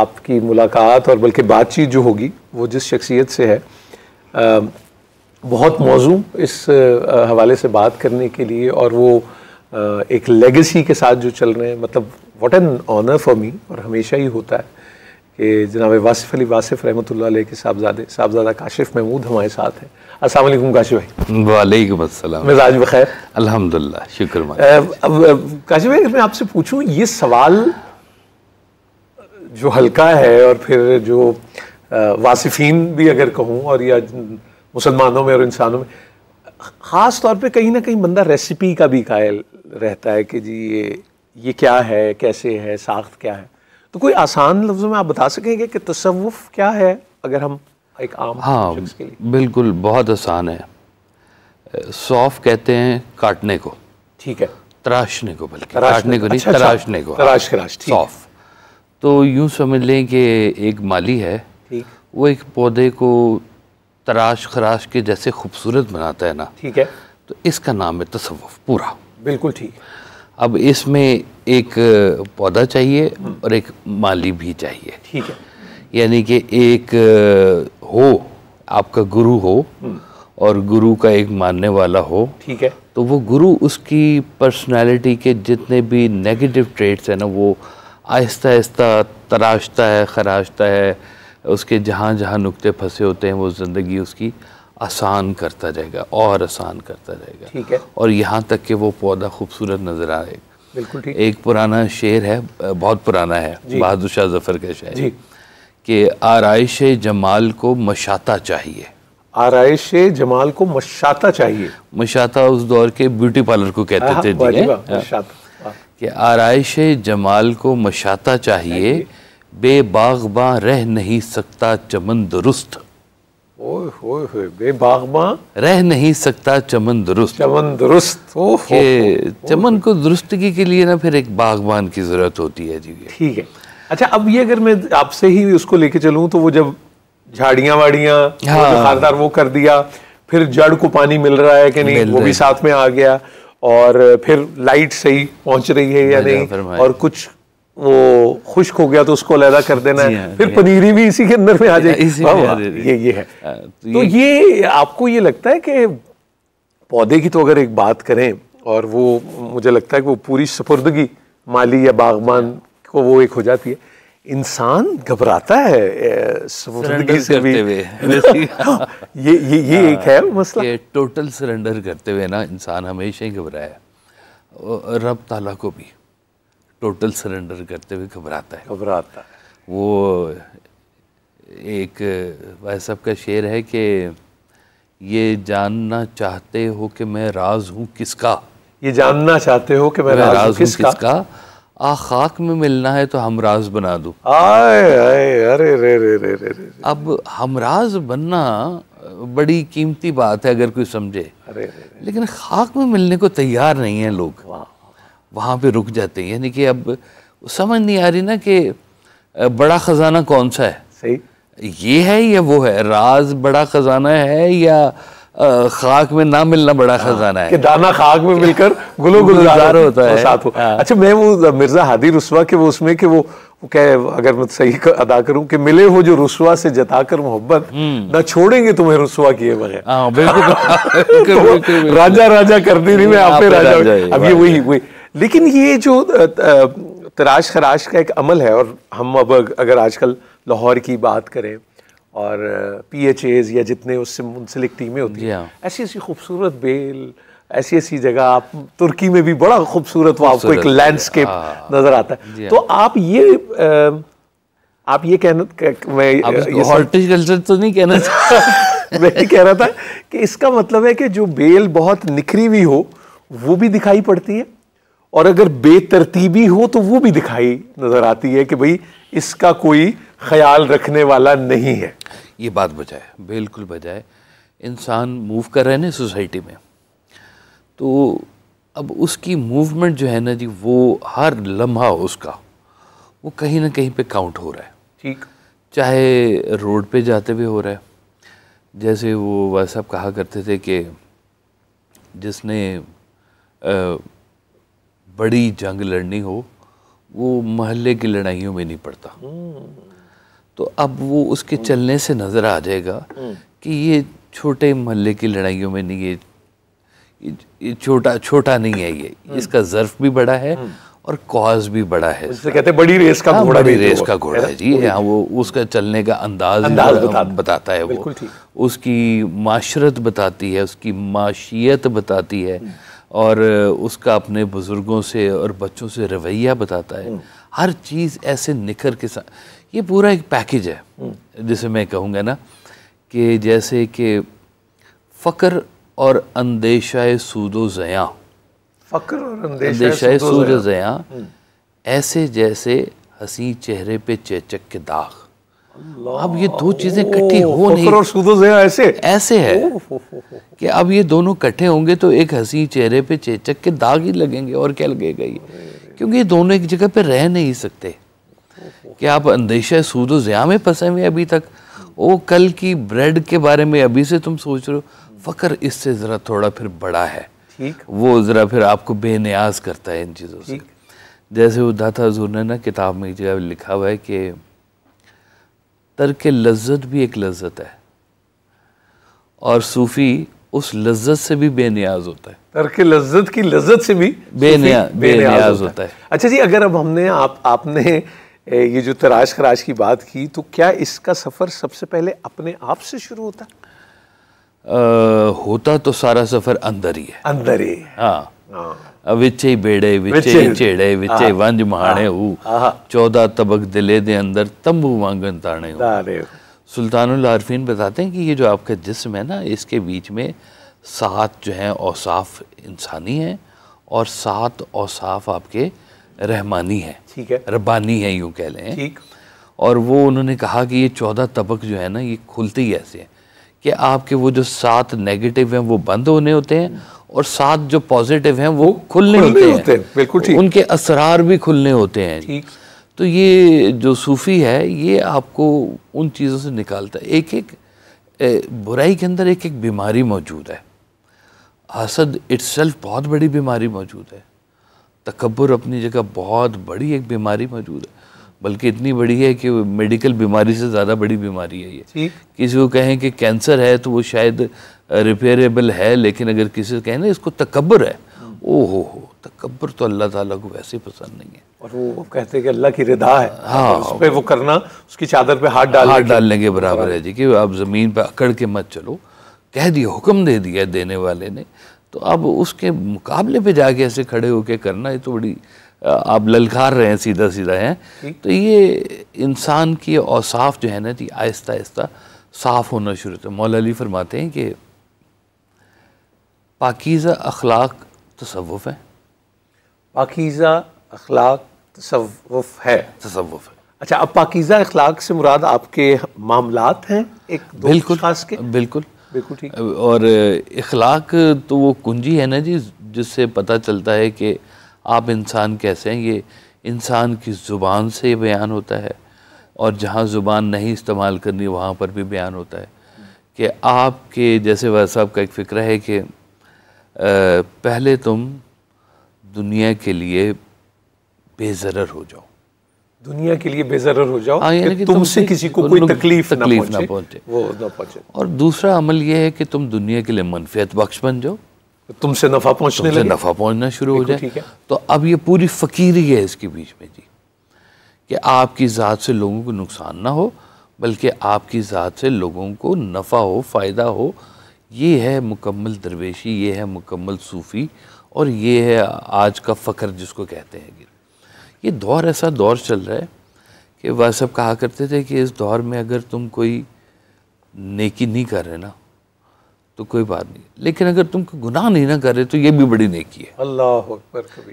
आपकी मुलाकात और बल्कि बातचीत जो होगी वो जिस शख्सियत से है आ, बहुत मौजू इस हवाले से बात करने के लिए और वो आ, एक लेगेसी के साथ जो चल रहे हैं मतलब what an honour for me और हमेशा ही होता है कि जनाब वासिफ अली वासिफ रहमत के साहबजादे साहबजादा काशिफ महमूद हमारे साथ हैं असलम काशिफ भाई वालेकुम अस्सलाम मिजाज बखैर अलहमदिल्ला शुक्र अब काशिफ भाई मैं आपसे पूछूं ये सवाल जो हल्का है और फिर जो वासिफीन भी अगर कहूँ और या मुसलमानों में और इंसानों में ख़ास तौर पे कहीं ना कहीं बंदा रेसिपी का भी कायल रहता है कि जी ये ये क्या है कैसे है साख्त क्या है तो कोई आसान लफ्ज़ों में आप बता सकेंगे कि तसवुफ़ क्या है अगर हम एक आम हाँ के लिए बिल्कुल बहुत आसान है सौफ कहते हैं काटने को ठीक है तराशने को बल्कि काटने को नहीं अच्छा, अच्छा तराशने को तराश हाँ। तराश सौफ तो यूँ समझ लें कि एक माली है वो एक पौधे को तराश खराश के जैसे खूबसूरत बनाता है ना ठीक है तो इसका नाम है तसव्वुफ पूरा बिल्कुल ठीक अब इसमें एक पौधा चाहिए और एक माली भी चाहिए ठीक है यानी कि एक हो आपका गुरु हो हम्म। और गुरु का एक मानने वाला हो ठीक है तो वो गुरु उसकी पर्सनालिटी के जितने भी नेगेटिव ट्रेट्स हैं ना वो आहिस्ता आहिस्ता तराशता है खराशता है उसके जहाँ जहाँ नुक्ते फंसे होते हैं वो ज़िंदगी उसकी आसान करता जाएगा और आसान करता जाएगा ठीक है और यहाँ तक कि वो पौधा खूबसूरत नज़र आएगा बिल्कुल ठीक एक पुराना शेर है बहुत पुराना है बहादुर शाह जफर का शायर कि आरइश जमाल को मशाता चाहिए आरइश जमाल को मशाता चाहिए मशाता उस दौर के ब्यूटी पार्लर को कहते थे हाँ। मशाता कि आरइश जमाल को मशाता चाहिए बेबागबा रह नहीं सकता चमन दुरुस्त बेबागबा रह नहीं सकता चमन दुरुस्त चमन दुरुस्त ओ, के ओ, चमन को दुरुस्तगी के लिए ना फिर एक बागबान की ज़रूरत होती है जी ठीक है अच्छा अब ये अगर मैं आपसे ही उसको लेके चलूँ तो वो जब झाड़ियाँ वाड़ियाँ हाँ। वो, वो कर दिया फिर जड़ को पानी मिल रहा है कि नहीं वो भी साथ में आ गया और फिर लाइट सही पहुंच रही है या अच्छा, नहीं और कुछ वो खुश्क हो गया तो उसको अलहदा कर देना है हाँ, फिर हाँ। पनीरी भी इसी के अंदर में आ जाएगी ये ये है तो, तो ये आपको ये लगता है कि पौधे की तो अगर एक बात करें और वो मुझे लगता है कि वो पूरी सपुर्दगी माली या बागबान अच्छा। को वो एक हो जाती है इंसान घबराता है से भी ये ये ये आ, एक है मसला ये टोटल सरेंडर करते हुए ना इंसान हमेशा ही घबराया रब ताला को भी टोटल सरेंडर करते हुए घबराता है घबराता है वो एक भाई साहब का शेर है कि ये जानना चाहते हो कि मैं राज हूँ किसका ये जानना चाहते हो कि मैं, मैं राज हूँ किसका, किसका आ खाक में मिलना है तो हमराज बना दो आए आए अरे रे रे रे रे रे अब हमराज बनना बड़ी कीमती बात है अगर कोई समझे अरे रे लेकिन खाक में मिलने को तैयार नहीं है लोग वहाँ पे रुक जाते हैं यानी कि अब समझ नहीं आ रही ना कि बड़ा ख़जाना कौन सा है सही ये है या वो है राज बड़ा ख़जाना है या खाक में ना मिलना बड़ा खजाना हाँ, है कि दाना खाक में मिलकर गुलो गुलजार होता है साथ हो हाँ। अच्छा मैं वो मिर्जा हादी रुस्वा के वो उसमें कि वो कह अगर मैं सही कर, अदा करूं कि मिले हो जो रुस्वा से जताकर मोहब्बत हम्म। ना छोड़ेंगे तुम्हें रुस्वा किए बगैर हाँ, बिल्कुल तो राजा राजा करती नहीं मैं आप पे राजा अब ये वही वही लेकिन ये जो तराश खराश का एक अमल है और हम अब अगर आजकल लाहौर की बात करें और पी एच एज या जितने उससे मुंसलिक टीमें होती हैं ऐसी ऐसी खूबसूरत बेल ऐसी ऐसी जगह आप तुर्की में भी बड़ा खूबसूरत वो आपको एक लैंडस्केप हाँ। नज़र आता है तो आप ये आ, आप ये कहना मैं हॉर्टिकल्चर तो नहीं कहना चाहता मैं कह रहा था कि इसका मतलब है कि जो बेल बहुत निखरी हुई हो वो भी दिखाई पड़ती है और अगर बेतरतीबी हो तो वो भी दिखाई नज़र आती है कि भाई इसका कोई ख्याल रखने वाला नहीं है ये बात बजाय बिल्कुल बजाय इंसान मूव कर रहे हैं ना सोसाइटी में तो अब उसकी मूवमेंट जो है ना जी वो हर लम्हा उसका वो कहीं ना कहीं पे काउंट हो रहा है ठीक चाहे रोड पे जाते हुए हो रहा है जैसे वो वह साहब कहा करते थे कि जिसने आ, बड़ी जंग लड़नी हो वो महल्ले की लड़ाइयों में नहीं पड़ता तो अब वो उसके चलने से नज़र आ जाएगा कि ये छोटे महल्ले की लड़ाइयों में नहीं ये ये छोटा छोटा नहीं है ये इसका जर्फ भी बड़ा है और कॉज भी बड़ा है इससे कहते बड़ी रेस का हाँ, घोड़ा भी रेस का घोड़ा है जी हाँ वो उसका चलने का अंदाज, अंदाज बता, बताता है वो उसकी माशरत बताती है उसकी माशियत बताती है और उसका अपने बुज़ुर्गों से और बच्चों से रवैया बताता है हर चीज़ ऐसे निखर के साथ ये पूरा एक पैकेज है जिसे मैं कहूँगा ना कि जैसे कि फ़क्र और अंदेशा सूदो ज़या फ़क्र और अंदेशा सूदो ज़या हम्म। ऐसे जैसे हसी चेहरे पे चेचक के दाग अब ये दो चीजें इकट्ठी हो नहीं और सूदो से ऐसे ऐसे है कि अब ये दोनों इकट्ठे होंगे तो एक हंसी चेहरे पे चेचक के दाग ही लगेंगे और क्या लगेगा ये क्योंकि ये दोनों एक जगह पे रह नहीं सकते कि आप अंदेशा सूद ज़्या में फंसे हुए अभी तक वो कल की ब्रेड के बारे में अभी से तुम सोच रहे हो फ़कर इससे ज़रा थोड़ा फिर बड़ा है ठीक वो ज़रा फिर आपको बेनियाज करता है इन चीज़ों से जैसे वो दाता हजूर ने ना किताब में जो लिखा हुआ है कि तर्क लज्जत भी एक लज्जत है और सूफ़ी उस लज्जत से भी बेनियाज होता है तर्क लज्जत की लज्जत से भी बेनिया बेनियाज होता है अच्छा जी अगर अब हमने आप आपने ये जो तराश खराश की बात की तो क्या इसका सफ़र सबसे पहले अपने आप से शुरू होता आ, होता तो सारा सफ़र अंदर ही है अंदर ही हाँ, हाँ। विचे बेड़े विचे चेड़े विचे वंज महाने हु चौदह तबक दिले दे अंदर तंबू वांगन ताने हु सुल्तानुल आरफीन बताते हैं कि ये जो आपका जिस्म है ना इसके बीच में सात जो हैं औसाफ इंसानी हैं और सात औसाफ आपके रहमानी हैं ठीक है रब्बानी हैं यूँ कह लें ठीक और वो उन्होंने कहा कि ये चौदह तबक जो है ना ये खुलते ही ऐसे हैं कि आपके वो जो सात नेगेटिव हैं वो बंद होने होते हैं और साथ जो पॉजिटिव हैं वो खुलने खुल होते होते हैं। बिल्कुल ठीक उनके असरार भी खुलने होते हैं तो ये जो सूफ़ी है ये आपको उन चीज़ों से निकालता है एक एक बुराई के अंदर एक एक बीमारी मौजूद है हसद इट्स बहुत बड़ी बीमारी मौजूद है तकबर अपनी जगह बहुत बड़ी एक बीमारी मौजूद है बल्कि इतनी बड़ी है कि मेडिकल बीमारी से ज़्यादा बड़ी बीमारी है ये किसी को कहें कि कैंसर है तो वो शायद रिपेयरेबल है लेकिन अगर किसी कहें ना इसको तकबर है ओ हो हो तकबर तो अल्लाह ताला को वैसे पसंद नहीं है और वो कहते हैं कि अल्लाह की रिदा है हाँ उस पर वो करना उसकी चादर पे हाथ डाल हाथ डालने के बराबर है जी कि आप ज़मीन पर अकड़ के मत चलो कह दिया हुक्म दे दिया देने वाले ने तो अब उसके मुकाबले पे जाके ऐसे खड़े होके करना ये तो बड़ी आप ललकार रहे हैं सीधा सीधा हैं तो ये इंसान की औसाफ जो है ना जी आहिस्ता आहिस्ता साफ होना शुरू होता है मौला अली फरमाते हैं कि पाकिज़ा अखलाक तसवुफ़ है पाकिज़ा अखलाक तसवुफ़ है तसवुफ़ है अच्छा अब पाकिज़ा अखलाक से मुराद आपके मामलात हैं एक बिल्कुल खास के बिल्कुल बिल्कुल ठीक और अखलाक तो वो कुंजी है ना जी जिससे पता चलता है कि आप इंसान कैसे हैं ये इंसान की ज़ुबान से बयान होता है और जहाँ ज़ुबान नहीं इस्तेमाल करनी वहाँ पर भी बयान होता है कि आपके जैसे वाल साहब का एक फ़िक्र है कि पहले तुम दुनिया के लिए बेज़र हो जाओ दुनिया के लिए बेजर हो जाओ हाँ यानी कि तुमसे तुम किसी को कोई तकलीफ तकलीफ ना पहुँचे वो ना और दूसरा अमल यह है कि तुम दुनिया के लिए मनफियत बख्श बन जाओ तुमसे नफा पहुंचने तुमसे नफा पहुंचना शुरू हो जाए तो अब ये पूरी फकीरी है इसके बीच में जी कि आपकी ज़ात से लोगों को नुकसान ना हो बल्कि आपकी ज़ात से लोगों को नफ़ा हो फ़ायदा हो ये है मुकम्मल दरवेशी ये है मुकम्मल सूफ़ी और ये है आज का फ़ख्र जिसको कहते हैं ये दौर ऐसा दौर चल रहा है कि वह सब कहा करते थे कि इस दौर में अगर तुम कोई नेकी नहीं कर रहे ना तो कोई बात नहीं लेकिन अगर तुम गुनाह नहीं ना करे तो ये भी बड़ी नेकी है अल्लाह